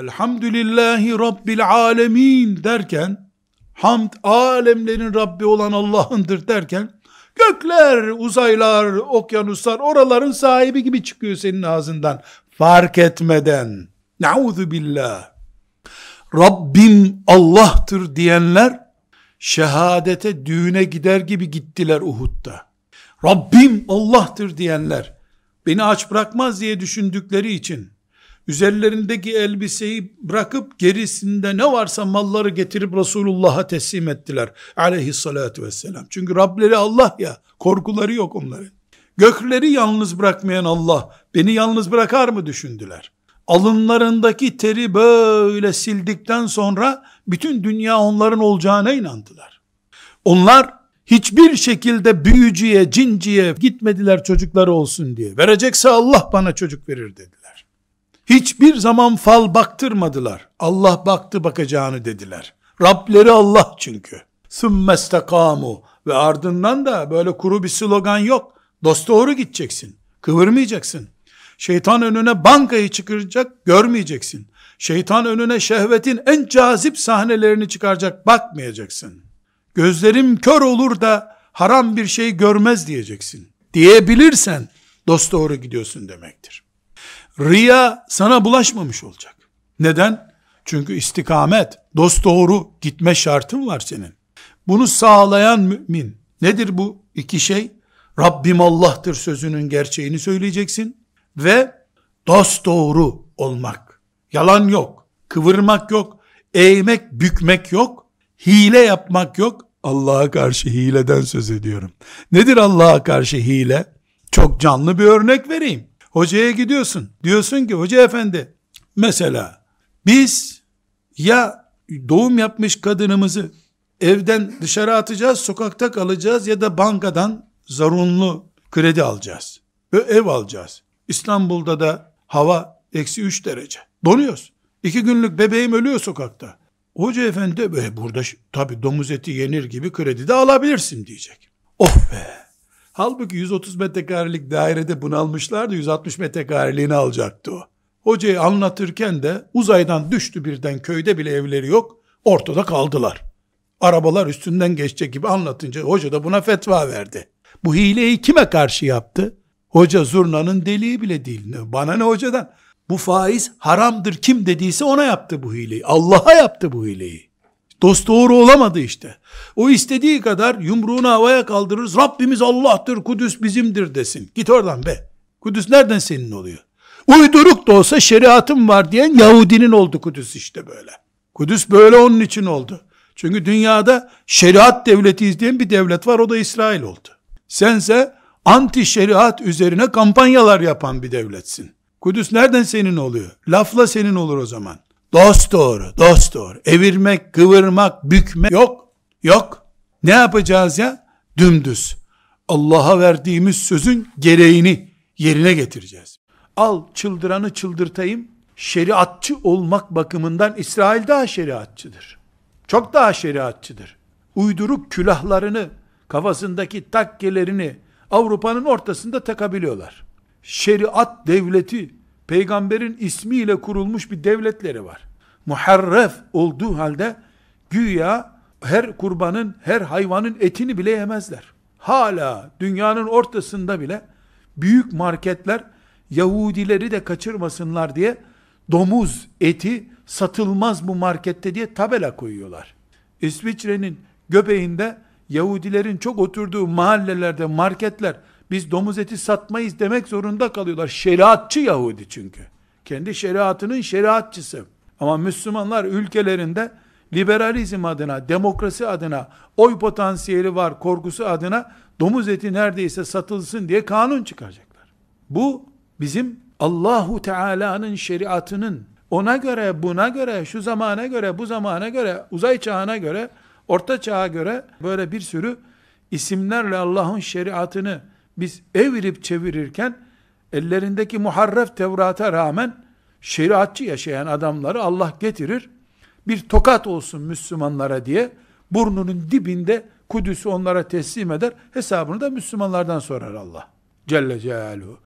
Elhamdülillahi Rabbil Alemin derken, hamd alemlerin Rabbi olan Allah'ındır derken, gökler, uzaylar, okyanuslar, oraların sahibi gibi çıkıyor senin ağzından. Fark etmeden. Nauzu billah. Rabbim Allah'tır diyenler, şehadete düğüne gider gibi gittiler Uhud'da. Rabbim Allah'tır diyenler, beni aç bırakmaz diye düşündükleri için, üzerlerindeki elbiseyi bırakıp gerisinde ne varsa malları getirip Resulullah'a teslim ettiler aleyhissalatü vesselam. Çünkü Rableri Allah ya korkuları yok onların. Gökleri yalnız bırakmayan Allah beni yalnız bırakar mı düşündüler. Alınlarındaki teri böyle sildikten sonra bütün dünya onların olacağına inandılar. Onlar hiçbir şekilde büyücüye, cinciye gitmediler çocukları olsun diye. Verecekse Allah bana çocuk verir dediler. Hiçbir zaman fal baktırmadılar. Allah baktı bakacağını dediler. Rableri Allah çünkü. Sümmestekamu ve ardından da böyle kuru bir slogan yok. doğru gideceksin. Kıvırmayacaksın. Şeytan önüne bankayı çıkaracak görmeyeceksin. Şeytan önüne şehvetin en cazip sahnelerini çıkaracak bakmayacaksın. Gözlerim kör olur da haram bir şey görmez diyeceksin. Diyebilirsen doğru gidiyorsun demektir. Riya sana bulaşmamış olacak. Neden? Çünkü istikamet, dost doğru gitme şartın var senin. Bunu sağlayan mümin. Nedir bu iki şey? Rabbim Allah'tır sözünün gerçeğini söyleyeceksin ve dost doğru olmak. Yalan yok, kıvırmak yok, eğmek, bükmek yok, hile yapmak yok. Allah'a karşı hileden söz ediyorum. Nedir Allah'a karşı hile? Çok canlı bir örnek vereyim. Hocaya gidiyorsun. Diyorsun ki hoca efendi mesela biz ya doğum yapmış kadınımızı evden dışarı atacağız, sokakta kalacağız ya da bankadan zorunlu kredi alacağız. Ve ev alacağız. İstanbul'da da hava eksi 3 derece. Donuyoruz. İki günlük bebeğim ölüyor sokakta. Hoca efendi de burada tabi domuz eti yenir gibi kredi de alabilirsin diyecek. Oh be! Halbuki 130 metrekarelik dairede bunalmışlardı. 160 metrekareliğini alacaktı o. Hocayı anlatırken de uzaydan düştü birden köyde bile evleri yok. Ortada kaldılar. Arabalar üstünden geçecek gibi anlatınca hoca da buna fetva verdi. Bu hileyi kime karşı yaptı? Hoca zurnanın deliği bile değil. Bana ne hocadan? Bu faiz haramdır kim dediyse ona yaptı bu hileyi. Allah'a yaptı bu hileyi. Dost doğru olamadı işte. O istediği kadar yumruğunu havaya kaldırırız. Rabbimiz Allah'tır, Kudüs bizimdir desin. Git oradan be. Kudüs nereden senin oluyor? Uyduruk da olsa şeriatım var diyen Yahudinin oldu Kudüs işte böyle. Kudüs böyle onun için oldu. Çünkü dünyada şeriat devleti izleyen bir devlet var o da İsrail oldu. Sense anti şeriat üzerine kampanyalar yapan bir devletsin. Kudüs nereden senin oluyor? Lafla senin olur o zaman. Dost doğru, dost doğru. Evirmek, kıvırmak, bükmek yok. Yok. Ne yapacağız ya? Dümdüz. Allah'a verdiğimiz sözün gereğini yerine getireceğiz. Al çıldıranı çıldırtayım. Şeriatçı olmak bakımından İsrail daha şeriatçıdır. Çok daha şeriatçıdır. Uyduruk külahlarını, kafasındaki takkelerini Avrupa'nın ortasında takabiliyorlar. Şeriat devleti peygamberin ismiyle kurulmuş bir devletleri var. Muharref olduğu halde güya her kurbanın, her hayvanın etini bile yemezler. Hala dünyanın ortasında bile büyük marketler Yahudileri de kaçırmasınlar diye domuz eti satılmaz bu markette diye tabela koyuyorlar. İsviçre'nin göbeğinde Yahudilerin çok oturduğu mahallelerde marketler biz domuz eti satmayız demek zorunda kalıyorlar. Şeriatçı Yahudi çünkü. Kendi şeriatının şeriatçısı. Ama Müslümanlar ülkelerinde liberalizm adına, demokrasi adına, oy potansiyeli var korkusu adına domuz eti neredeyse satılsın diye kanun çıkaracaklar. Bu bizim Allahu Teala'nın şeriatının ona göre, buna göre, şu zamana göre, bu zamana göre, uzay çağına göre, orta çağa göre böyle bir sürü isimlerle Allah'ın şeriatını biz evirip çevirirken ellerindeki muharref Tevrat'a rağmen şeriatçı yaşayan adamları Allah getirir. Bir tokat olsun Müslümanlara diye burnunun dibinde Kudüs'ü onlara teslim eder. Hesabını da Müslümanlardan sorar Allah. Celle Celaluhu.